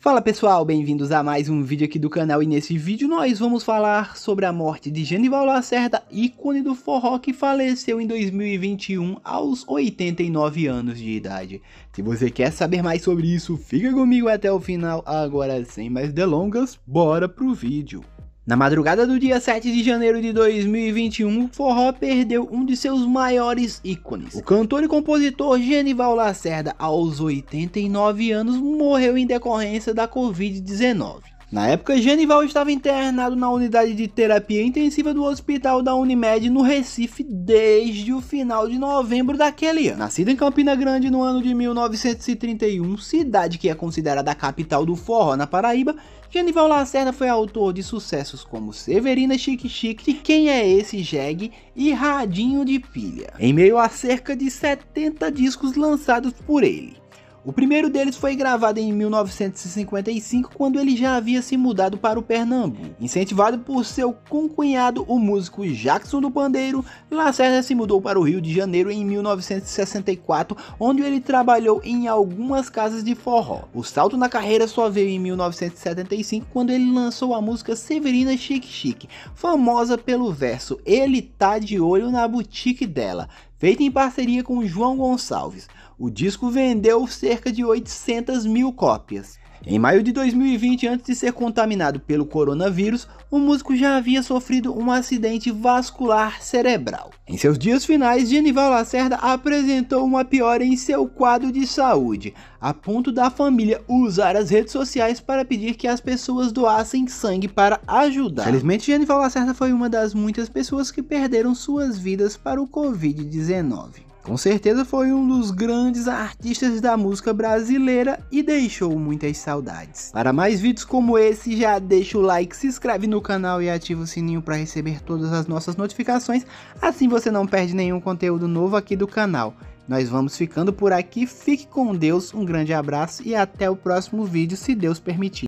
Fala pessoal, bem-vindos a mais um vídeo aqui do canal e nesse vídeo nós vamos falar sobre a morte de Genival Lacerda, ícone do forró que faleceu em 2021 aos 89 anos de idade. Se você quer saber mais sobre isso, fica comigo até o final, agora sem mais delongas, bora pro vídeo. Na madrugada do dia 7 de janeiro de 2021, forró perdeu um de seus maiores ícones. O cantor e compositor Genival Lacerda, aos 89 anos, morreu em decorrência da Covid-19. Na época, Genival estava internado na unidade de terapia intensiva do hospital da Unimed no Recife desde o final de novembro daquele ano. Nascido em Campina Grande no ano de 1931, cidade que é considerada a capital do forró na Paraíba, Genival Lacerda foi autor de sucessos como Severina Chique Chique, Quem é esse jegue e Radinho de Pilha, em meio a cerca de 70 discos lançados por ele. O primeiro deles foi gravado em 1955, quando ele já havia se mudado para o Pernambuco. Incentivado por seu concunhado, o músico Jackson do Pandeiro, Lacerda se mudou para o Rio de Janeiro em 1964, onde ele trabalhou em algumas casas de forró. O salto na carreira só veio em 1975, quando ele lançou a música Severina Chique Chique, famosa pelo verso Ele tá de olho na boutique dela, feita em parceria com João Gonçalves. O disco vendeu cerca de 800 mil cópias. Em maio de 2020, antes de ser contaminado pelo coronavírus, o músico já havia sofrido um acidente vascular cerebral. Em seus dias finais, Genival Lacerda apresentou uma piora em seu quadro de saúde, a ponto da família usar as redes sociais para pedir que as pessoas doassem sangue para ajudar. Felizmente, Genival Lacerda foi uma das muitas pessoas que perderam suas vidas para o Covid-19. Com certeza foi um dos grandes artistas da música brasileira e deixou muitas saudades. Para mais vídeos como esse, já deixa o like, se inscreve no canal e ativa o sininho para receber todas as nossas notificações, assim você não perde nenhum conteúdo novo aqui do canal. Nós vamos ficando por aqui, fique com Deus, um grande abraço e até o próximo vídeo, se Deus permitir.